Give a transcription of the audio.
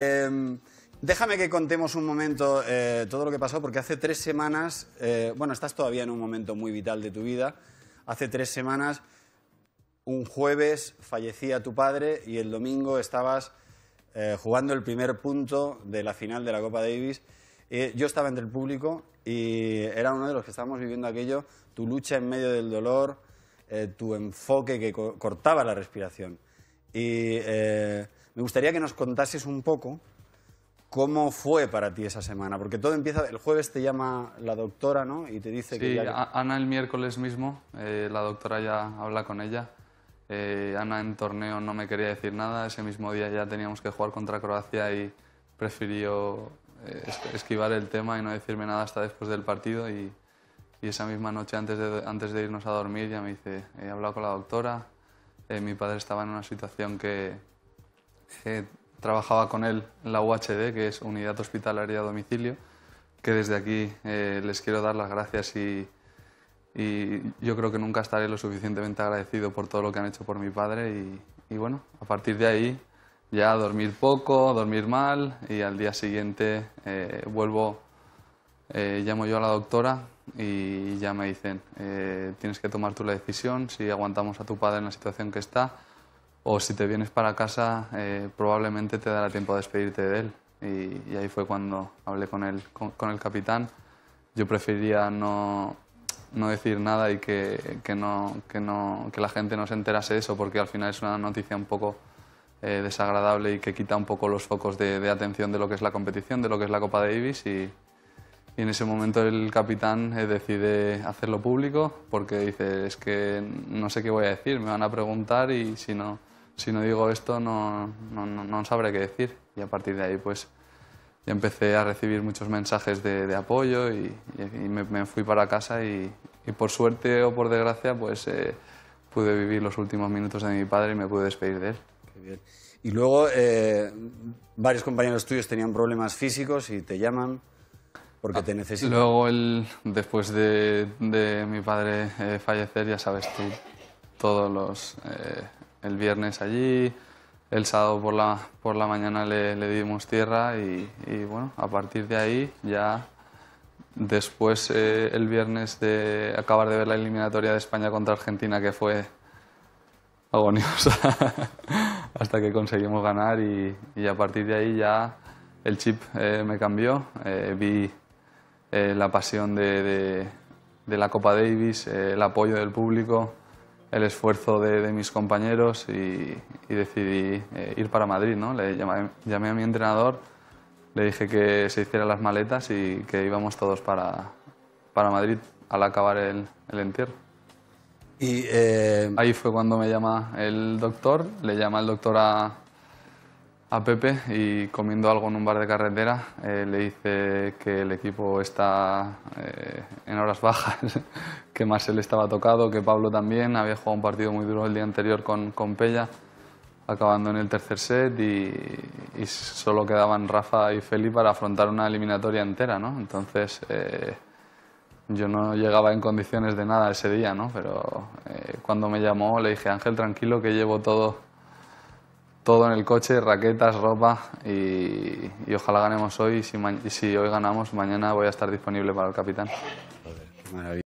Em, déjame que contemos un momento eh, todo lo que pasó, porque hace tres semanas, eh, bueno, estás todavía en un momento muy vital de tu vida. Hace tres semanas, un jueves, fallecía tu padre y el domingo estabas eh, jugando el primer punto de la final de la Copa Davis. yo estaba entre el público y era uno de los que estábamos viviendo aquello, tu lucha en medio del dolor, tu enfoque que cortaba la respiración. Y me gustaría que nos contases un poco cómo fue para ti esa semana, porque todo empieza, el jueves te llama la doctora, ¿no? Y te dice que... Ana el miércoles mismo, eh, la doctora ya habla con ella. Eh, Ana en torneo no me quería decir nada, ese mismo día ya teníamos que jugar contra Croacia y prefirió eh, esquivar el tema y no decirme nada hasta después del partido y, esa misma noche antes de, antes de irnos a dormir ya me dice, he hablado con la doctora, mi padre estaba en una situación que, ...he eh, trabajaba con él en la UHD, que es Unidad Hospitalaria a Domicilio, que desde aquí eh, les quiero dar las gracias y, y, yo creo que nunca estaré lo suficientemente agradecido por todo lo que han hecho por mi padre y, y bueno, a partir de ahí ya dormir poco, dormir mal y al día siguiente eh, vuelvo, llamo yo a la doctora y ya me dicen, tienes que tomar tú la decisión, si aguantamos a tu padre en la situación que está, o si te vienes para casa eh, probablemente te dará tiempo a despedirte de él. Y, ahí fue cuando hablé con, él, con, el capitán. Yo preferiría no, no decir nada y que, que, no, que, no, que la gente no se enterase de eso, porque al final es una noticia un poco eh, desagradable y que quita un poco los focos de, atención de lo que es la competición, de lo que es la Copa Davis y, y en ese momento el capitán eh, decide hacerlo público porque dice es que no sé qué voy a decir, me van a preguntar y si no, si no digo esto no, no, no, sabré qué decir. Y a partir de ahí pues ya empecé a recibir muchos mensajes de, apoyo y, me, fui para casa y, por suerte o por desgracia pues eh, pude vivir los últimos minutos de mi padre y me pude despedir de él. Qué bien. Y luego eh, varios compañeros tuyos tenían problemas físicos y te llaman porque ah, te necesitan. Luego, el, después de, de mi padre eh, fallecer, ya sabes tú, todos los el viernes allí, el sábado por la, por la mañana le, dimos tierra y, bueno, a partir de ahí ya después eh, el viernes de acabar de ver la eliminatoria de España contra Argentina que fue agoniosa hasta que conseguimos ganar y, a partir de ahí ya el chip eh, me cambió, eh, vi la pasión de, la Copa Davis, el apoyo del público el esfuerzo de, mis compañeros y, decidí eh, ir para Madrid. ¿no? Le llamé, llamé, a mi entrenador, le dije que se hicieran las maletas y que íbamos todos para, para Madrid al acabar el, el entierro. Y, eh, Ahí fue cuando me llama el doctor, le llama el doctor a, a Pepe y comiendo algo en un bar de carretera eh, le dice que el equipo está eh, en horas bajas, que Marcel estaba tocado, que Pablo también había jugado un partido muy duro el día anterior con, con Pella, acabando en el tercer set y, solo quedaban Rafa y Feli para afrontar una eliminatoria entera, ¿no? Entonces eh, yo no llegaba en condiciones de nada ese día, Pero cuando me llamó le dije, Ángel, tranquilo que llevo todo todo en el coche, raquetas, ropa y, ojalá ganemos hoy. Si, si hoy ganamos, mañana voy a estar disponible para el capitán.